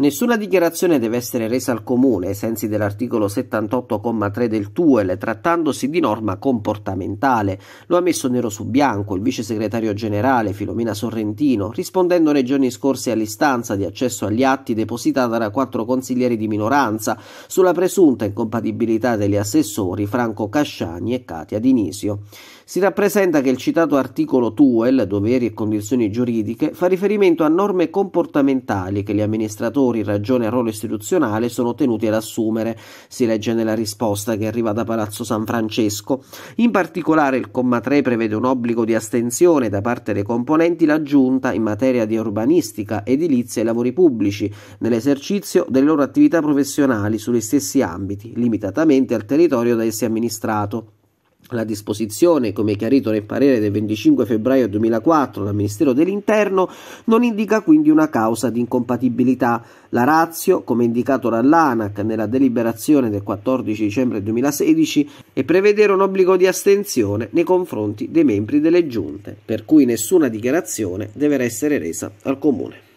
Nessuna dichiarazione deve essere resa al comune ai sensi dell'articolo 78,3 del TUEL, trattandosi di norma comportamentale. Lo ha messo nero su bianco il vice segretario generale Filomena Sorrentino, rispondendo nei giorni scorsi all'istanza di accesso agli atti depositata da quattro consiglieri di minoranza sulla presunta incompatibilità degli assessori Franco Casciani e Katia Dinisio. Si rappresenta che il citato articolo TUEL, doveri e condizioni giuridiche, fa riferimento a norme comportamentali che gli amministratori lavoratori in ragione al ruolo istituzionale sono tenuti ad assumere, si legge nella risposta che arriva da Palazzo San Francesco. In particolare il comma 3 prevede un obbligo di astensione da parte dei componenti la giunta in materia di urbanistica, edilizia e lavori pubblici nell'esercizio delle loro attività professionali sugli stessi ambiti, limitatamente al territorio da essi amministrato. La disposizione, come chiarito nel parere del 25 febbraio 2004 dal Ministero dell'Interno, non indica quindi una causa di incompatibilità. La razio, come indicato dall'ANAC nella deliberazione del 14 dicembre 2016, è prevedere un obbligo di astensione nei confronti dei membri delle giunte, per cui nessuna dichiarazione deve essere resa al Comune.